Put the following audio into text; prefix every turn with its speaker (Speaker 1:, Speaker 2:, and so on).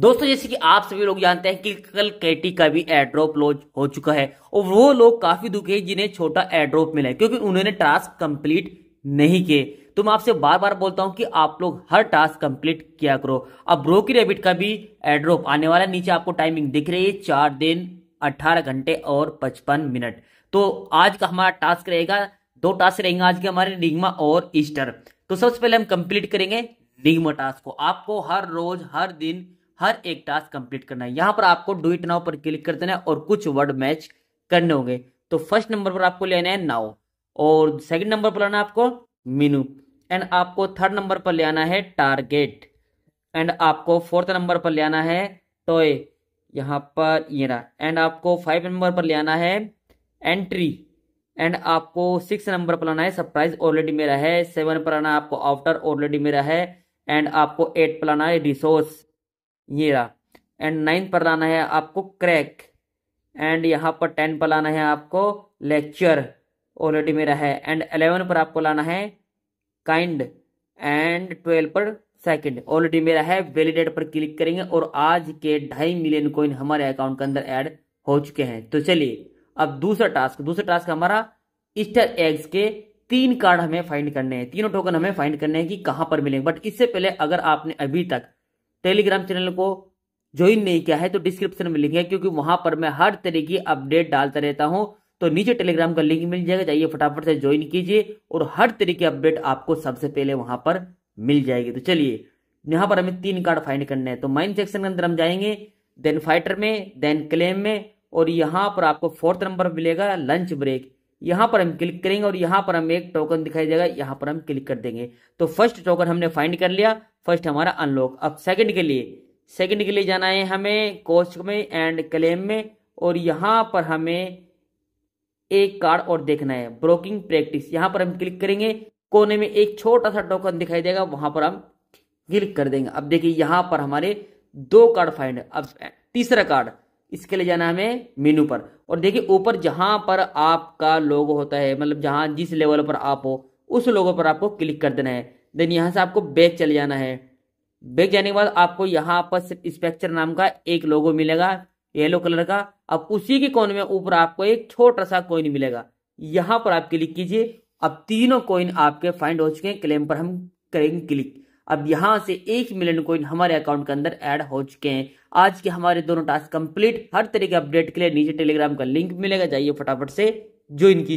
Speaker 1: दोस्तों जैसे कि आप सभी लोग जानते हैं कि कल केटी का भी एड्रॉप लॉन्च हो चुका है और वो लोग काफी दुखे हैं जिन्हें छोटा एड्रॉप मिला है क्योंकि उन्होंने टास्क कंप्लीट नहीं किए तो मैं आपसे बार बार बोलता हूं कि आप लोग हर टास्क कंप्लीट किया करो अब ब्रोकी रेबिट का भी एड्रॉप आने वाला नीचे आपको टाइमिंग दिख रही है चार दिन अट्ठारह घंटे और पचपन मिनट तो आज का हमारा टास्क रहेगा दो टास्क रहेंगे आज के हमारे निगमा और ईस्टर तो सबसे पहले हम कंप्लीट करेंगे निगमा टास्क को आपको हर रोज हर दिन हर एक टास्क कंप्लीट करना है यहां पर आपको डू इट नाउ पर क्लिक कर देना है और कुछ वर्ड मैच करने होंगे तो फर्स्ट नंबर पर आपको लेना है नाउ और सेकंड नंबर पर लाना आपको मीनू एंड आपको थर्ड नंबर पर ले आना है टारगेट एंड आपको फोर्थ नंबर पर ले आना है टॉय यहाँ पर ये रहा एंड आपको फाइव नंबर पर ले आना है एंट्री एंड आपको सिक्स नंबर पर लाना है सरप्राइज ऑलरेडी मेरा है सेवन पर आना आपको आफ्टर ऑलरेडी मेरा है एंड आपको एट पर लाना है रिसोर्स ये रहा एंड नाइन्थ पर लाना है आपको क्रैक एंड यहाँ पर टेन पर लाना है आपको लेक्चर ऑलरेडी मेरा है एंड अलेवन पर आपको लाना है काइंड एंड ट्वेल्व पर सेकंड ऑलरेडी मेरा है वेलीडेट पर क्लिक करेंगे और आज के ढाई मिलियन कॉइन हमारे अकाउंट के अंदर ऐड हो चुके हैं तो चलिए अब दूसरा टास्क दूसरा टास्क हमारा ईस्टर एग्स के तीन कार्ड हमें फाइंड करने हैं तीनों टोकन हमें फाइंड करने हैं कि कहां पर मिलेंगे बट इससे पहले अगर आपने अभी तक टेलीग्राम चैनल को ज्वाइन नहीं किया है तो डिस्क्रिप्शन में लिंक है क्योंकि वहां पर मैं हर तरह की अपडेट डालता रहता हूं तो नीचे टेलीग्राम का लिंक मिल जाएगा जाइए फटाफट से ज्वाइन कीजिए और हर तरह की अपडेट आपको सबसे पहले वहां पर मिल जाएगी तो चलिए यहां पर हमें तीन कार्ड फाइंड करने हैं तो माइन सेक्शन के अंदर हम जाएंगे देन फाइटर में देन क्लेम में और यहां पर आपको फोर्थ नंबर मिलेगा लंच ब्रेक यहाँ पर हम क्लिक करेंगे और यहाँ पर हमें एक टोकन दिखाई देगा यहाँ पर हम क्लिक कर देंगे तो फर्स्ट टोकन हमने फाइंड कर लिया फर्स्ट हमारा अनलॉक अब सेकंड के लिए सेकंड के लिए जाना है हमें कोस्ट में एंड क्लेम में और यहाँ पर हमें एक कार्ड और देखना है ब्रोकिंग प्रैक्टिस यहाँ पर हम क्लिक करेंगे कोने में एक छोटा सा टोकन दिखाई देगा वहां पर हम क्लिक कर देंगे अब देखिए यहाँ पर हमारे दो कार्ड फाइंड अब तीसरा कार्ड इसके लिए जाना हमें मेनू पर और देखिए ऊपर जहां पर आपका लोगो होता है मतलब जहां जिस लेवल पर आप हो उस लोगो पर आपको क्लिक कर देना है देन यहाँ से आपको बैक चले जाना है बैक जाने के बाद आपको यहाँ पर सिर्फ स्पेक्चर नाम का एक लोगो मिलेगा येलो कलर का अब उसी के कोने में ऊपर आपको एक छोटा सा कोइन मिलेगा यहाँ पर आप क्लिक कीजिए अब तीनों कोइन आपके फाइंड हो चुके हैं क्लेम पर हम करेंगे क्लिक अब यहाँ से एक मिलियन कोइन हमारे अकाउंट के अंदर ऐड हो चुके हैं आज के हमारे दोनों टास्क कंप्लीट हर तरह के अपडेट के लिए नीचे टेलीग्राम का लिंक मिलेगा जाइए फटाफट से ज्वाइन कीजिए